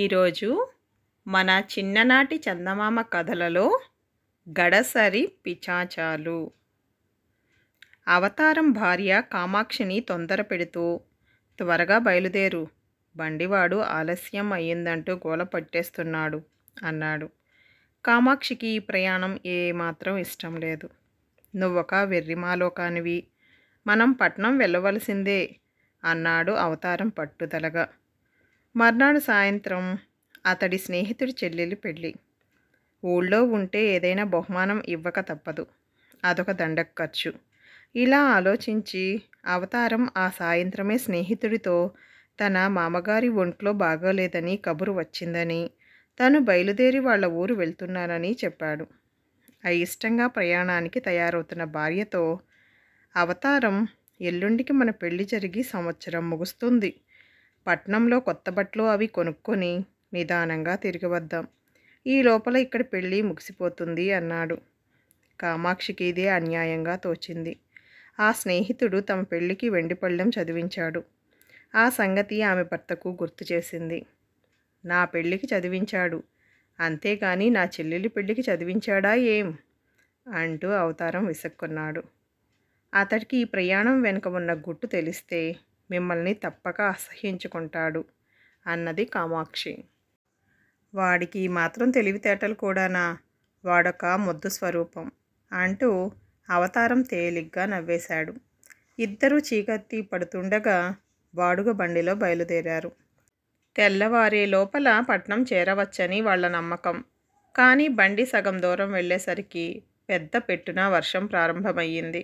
ఈరోజు మన చిన్ననాటి చందమామ కథలలో గడసరి పిచాచాలు అవతారం భార్య కామాక్షిని తొందర పెడుతూ త్వరగా బయలుదేరు బండివాడు ఆలస్యం అయ్యిందంటూ గోల పట్టేస్తున్నాడు అన్నాడు కామాక్షికి ఈ ప్రయాణం ఏమాత్రం ఇష్టం లేదు నువ్వొక కానివి మనం పట్నం వెళ్ళవలసిందే అన్నాడు అవతారం పట్టుదలగా మర్నాడు సాయంత్రం అతడి స్నేహితుడి చెల్లెలు పెళ్ళి ఊళ్ళో ఉంటే ఏదైనా బహుమానం ఇవ్వక తప్పదు అదొక దండకు ఖర్చు ఇలా ఆలోచించి అవతారం ఆ సాయంత్రమే స్నేహితుడితో తన మామగారి ఒంట్లో బాగోలేదని కబురు వచ్చిందని తను బయలుదేరి వాళ్ళ ఊరు వెళ్తున్నానని చెప్పాడు అయిష్టంగా ప్రయాణానికి తయారవుతున్న భార్యతో అవతారం ఎల్లుండికి మన పెళ్లి జరిగి సంవత్సరం ముగుస్తుంది పట్నంలో కొత్త బట్టలు అవి కొనుక్కొని నిదానంగా తిరిగి వద్దాం ఈ లోపల ఇక్కడ పెళ్ళి ముగిసిపోతుంది అన్నాడు కామాక్షికి ఇదే అన్యాయంగా తోచింది ఆ స్నేహితుడు తమ పెళ్లికి వెండిపళ్ళెం చదివించాడు ఆ సంగతి ఆమె భర్తకు గుర్తు చేసింది నా పెళ్ళికి చదివించాడు అంతేగాని నా చెల్లెలి పెళ్ళికి చదివించాడా ఏం అంటూ అవతారం విసుక్కున్నాడు అతడికి ఈ ప్రయాణం వెనుక ఉన్న గుట్టు తెలిస్తే మిమ్మల్ని తప్పక అసహ్యించుకుంటాడు అన్నది కామాక్షి వాడికి మాత్రం తెలివితేటలు కూడానా వాడొక ముద్దు స్వరూపం అంటూ అవతారం తేలిగ్గా నవ్వేశాడు ఇద్దరూ చీకత్తి పడుతుండగా బాడుగ బండిలో బయలుదేరారు తెల్లవారే లోపల పట్నం చేరవచ్చని వాళ్ళ నమ్మకం కానీ బండి సగం దూరం వెళ్ళేసరికి పెద్ద పెట్టున వర్షం ప్రారంభమయ్యింది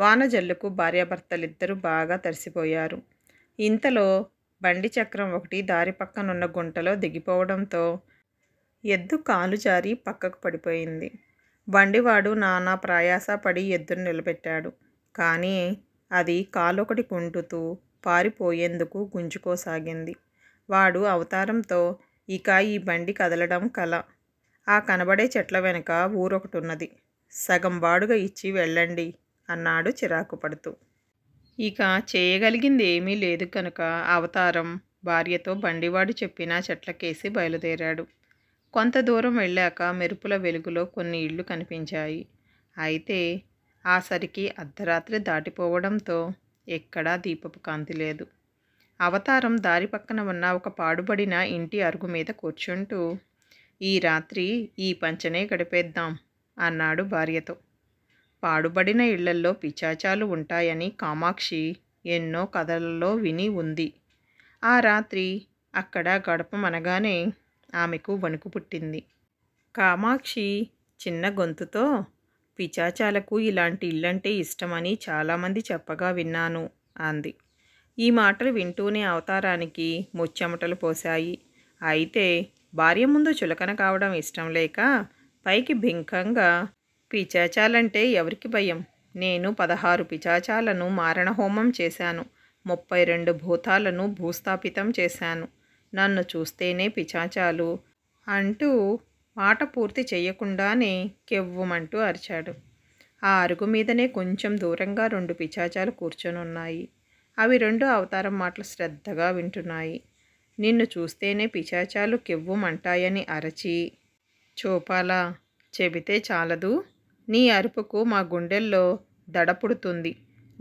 వానజల్లుకు భార్యాభర్తలిద్దరూ బాగా తరిసిపోయారు ఇంతలో బండి చక్రం ఒకటి దారి పక్కనున్న గుంటలో దిగిపోవడంతో ఎద్దు కాలు జారి పక్కకు పడిపోయింది బండివాడు నానా ప్రయాస పడి ఎద్దును నిలబెట్టాడు కానీ అది కాలొకటి కుంటుతూ పారిపోయేందుకు గుంజుకోసాగింది వాడు అవతారంతో ఇక ఈ బండి కదలడం కల ఆ కనబడే చెట్ల వెనుక ఊరొకటి ఉన్నది సగం బాడుగ ఇచ్చి వెళ్ళండి అన్నాడు చిరాకు పడుతూ ఇక చేయగలిగింది ఏమీ లేదు కనుక అవతారం భార్యతో బండివాడు చెప్పిన చెట్లకేసి బయలుదేరాడు కొంత దూరం వెళ్ళాక మెరుపుల వెలుగులో కొన్ని ఇళ్ళు కనిపించాయి అయితే ఆ సరికి అర్ధరాత్రి దాటిపోవడంతో ఎక్కడా దీపపు కాంతి లేదు అవతారం దారి పక్కన ఉన్న ఒక పాడుబడిన ఇంటి అరుగు మీద కూర్చుంటూ ఈ రాత్రి ఈ పంచనే గడిపేద్దాం అన్నాడు భార్యతో పాడుబడిన ఇళ్లల్లో పిశాచాలు ఉంటాయని కామాక్షి ఎన్నో కథలలో విని ఉంది ఆ రాత్రి అక్కడ గడపమనగానే ఆమెకు వణుకు పుట్టింది కామాక్షి చిన్న గొంతుతో పిచాచాలకు ఇలాంటి ఇల్లంటే ఇష్టమని చాలామంది చెప్పగా విన్నాను అంది ఈ మాటలు వింటూనే అవతారానికి ముచ్చెమటలు పోశాయి అయితే భార్య ముందు చులకన కావడం ఇష్టం లేక పైకి భింకంగా పిచాచాలంటే ఎవరికి భయం నేను పదహారు పిచాచాలను మారణహోమం చేశాను ముప్పై రెండు భూతాలను భూస్థాపితం చేశాను నన్ను చూస్తేనే పిచాచాలు అంటూ మాట పూర్తి చేయకుండానే కెవ్వుమంటూ అరిచాడు ఆ అరుగు మీదనే కొంచెం దూరంగా రెండు పిచాచాలు కూర్చొనున్నాయి అవి రెండు అవతారం మాటలు శ్రద్ధగా వింటున్నాయి నిన్ను చూస్తేనే పిచాచాలు కెవ్వుమంటాయని అరచి చూపాలా చెబితే చాలదు నీ అరుపుకు మా గుండెల్లో దడపుడుతుంది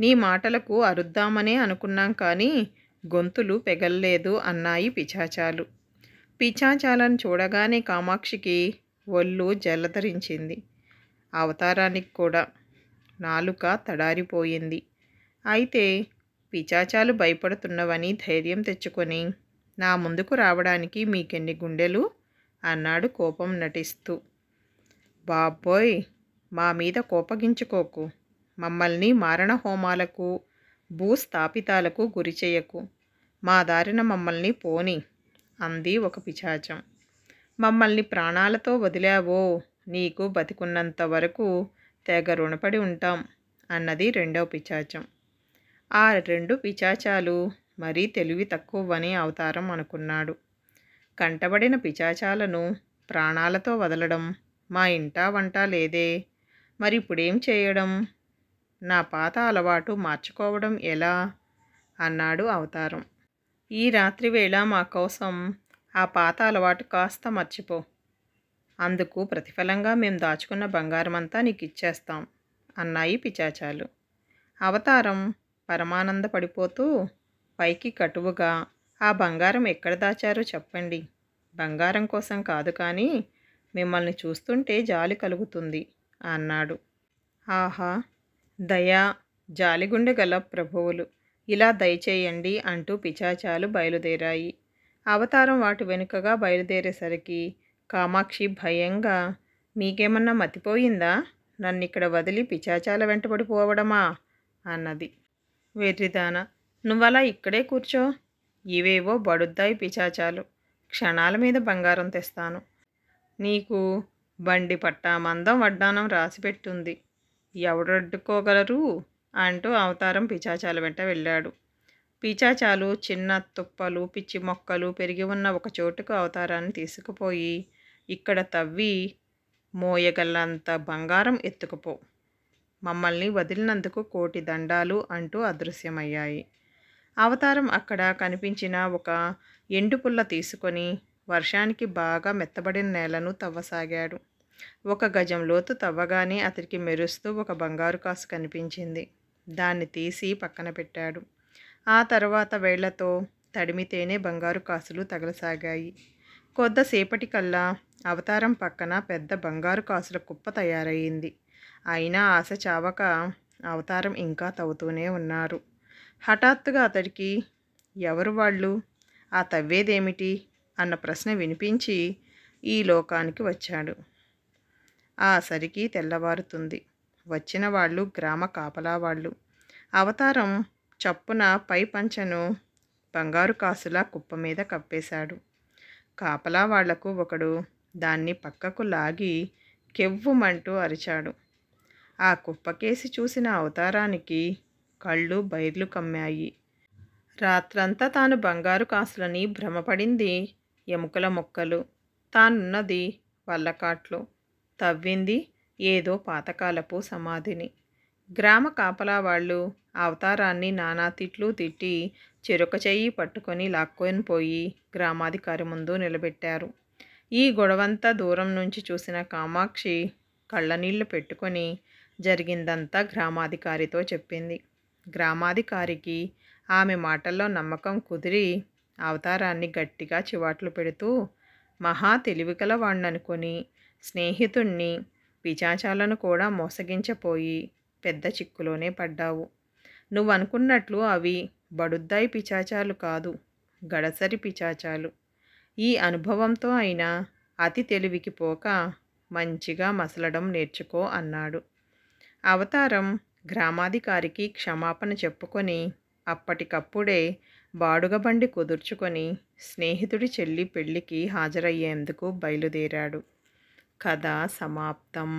నీ మాటలకు అరుద్దామనే అనుకున్నాం కానీ గొంతులు పెగల్లేదు అన్నాయి పిచాచాలు పిచాచాలను చూడగానే కామాక్షికి ఒళ్ళు జలధరించింది అవతారానికి కూడా నాలుక తడారిపోయింది అయితే పిచాచాలు భయపడుతున్నవని ధైర్యం తెచ్చుకొని నా ముందుకు రావడానికి మీకెన్ని గుండెలు అన్నాడు కోపం నటిస్తూ బాబోయ్ మా మీద కోపగించుకోకు మమ్మల్ని మారణ హోమాలకు భూస్థాపితాలకు చేయకు మా దారిన మమ్మల్ని పోని అంది ఒక పిచాచం మమ్మల్ని ప్రాణాలతో వదిలావో నీకు బతికున్నంత వరకు తెగ రుణపడి ఉంటాం అన్నది రెండో పిచాచం ఆ రెండు పిచాచాలు మరీ తెలివి తక్కువని అవతారం అనుకున్నాడు కంటబడిన పిచాచాలను ప్రాణాలతో వదలడం మా ఇంటా వంట లేదే మరి ఇప్పుడేం చేయడం నా పాత అలవాటు మార్చుకోవడం ఎలా అన్నాడు అవతారం ఈ రాత్రి వేళ మా కోసం ఆ పాత అలవాటు కాస్త మర్చిపో అందుకు ప్రతిఫలంగా మేము దాచుకున్న బంగారం అంతా నీకు ఇచ్చేస్తాం అన్నాయి పిచాచాలు అవతారం పరమానంద పడిపోతూ పైకి కటువుగా ఆ బంగారం ఎక్కడ దాచారో చెప్పండి బంగారం కోసం కాదు కానీ మిమ్మల్ని చూస్తుంటే జాలి కలుగుతుంది అన్నాడు ఆహా దయా జాలిగుండె గల ప్రభువులు ఇలా దయచేయండి అంటూ పిచాచాలు బయలుదేరాయి అవతారం వాటి వెనుకగా బయలుదేరేసరికి కామాక్షి భయంగా మీకేమన్నా మతిపోయిందా నన్ను ఇక్కడ వదిలి పిచాచాల వెంటబడిపోవడమా అన్నది వెర్రిదాన నువ్వలా ఇక్కడే కూర్చో ఇవేవో బడుద్దాయి పిచాచాలు క్షణాల మీద బంగారం తెస్తాను నీకు బండి పట్టా మందం వడ్డానం రాసిపెట్టుంది ఎవడడ్డుకోగలరు అంటూ అవతారం పిచాచాల వెంట వెళ్ళాడు పిచాచాలు చిన్న తుప్పలు పిచ్చి మొక్కలు పెరిగి ఉన్న ఒక చోటుకు అవతారాన్ని తీసుకుపోయి ఇక్కడ తవ్వి మోయగలంత బంగారం ఎత్తుకుపో మమ్మల్ని వదిలినందుకు కోటి దండాలు అంటూ అదృశ్యమయ్యాయి అవతారం అక్కడ కనిపించిన ఒక ఎండుపుల్ల తీసుకొని వర్షానికి బాగా మెత్తబడిన నేలను తవ్వసాగాడు ఒక గజం లోతు తవ్వగానే అతడికి మెరుస్తూ ఒక బంగారు కాసు కనిపించింది దాన్ని తీసి పక్కన పెట్టాడు ఆ తర్వాత వేళ్లతో తడిమితేనే బంగారు కాసులు తగలసాగాయి కల్లా అవతారం పక్కన పెద్ద బంగారు కాసుల కుప్ప తయారయ్యింది అయినా ఆశ చావక అవతారం ఇంకా తవ్వుతూనే ఉన్నారు హఠాత్తుగా అతడికి ఎవరు వాళ్ళు ఆ తవ్వేదేమిటి అన్న ప్రశ్న వినిపించి ఈ లోకానికి వచ్చాడు ఆ సరికి తెల్లవారుతుంది వచ్చిన వాళ్ళు గ్రామ కాపలా వాళ్ళు అవతారం చప్పున పై పంచను బంగారు కాసులా కుప్ప మీద కప్పేశాడు కాపలా వాళ్లకు ఒకడు దాన్ని పక్కకు లాగి కెవ్వుమంటూ అరిచాడు ఆ కుప్పకేసి చూసిన అవతారానికి కళ్ళు బైర్లు కమ్మాయి రాత్రంతా తాను బంగారు కాసులని భ్రమపడింది ఎముకల మొక్కలు తానున్నది వల్లకాట్లో తవ్వింది ఏదో పాతకాలపు సమాధిని గ్రామ కాపలా వాళ్ళు అవతారాన్ని నానా తిట్లు తిట్టి చెరుక చెయ్యి పట్టుకొని లాక్కొని పోయి గ్రామాధికారి ముందు నిలబెట్టారు ఈ గొడవంతా దూరం నుంచి చూసిన కామాక్షి కళ్ళనీళ్లు పెట్టుకొని జరిగిందంతా గ్రామాధికారితో చెప్పింది గ్రామాధికారికి ఆమె మాటల్లో నమ్మకం కుదిరి అవతారాన్ని గట్టిగా చివాట్లు పెడుతూ మహా తెలివికల వాణ్ణనుకొని స్నేహితుణ్ణి పిచాచాలను కూడా మోసగించపోయి పెద్ద చిక్కులోనే పడ్డావు నువ్వు అనుకున్నట్లు అవి బడుద్దాయి పిచాచాలు కాదు గడసరి పిచాచాలు ఈ అనుభవంతో అయినా అతి తెలివికి పోక మంచిగా మసలడం నేర్చుకో అన్నాడు అవతారం గ్రామాధికారికి క్షమాపణ చెప్పుకొని అప్పటికప్పుడే బాడుగ బండి కుదుర్చుకొని స్నేహితుడి చెల్లి పెళ్ళికి హాజరయ్యేందుకు బయలుదేరాడు కథ సమాప్తం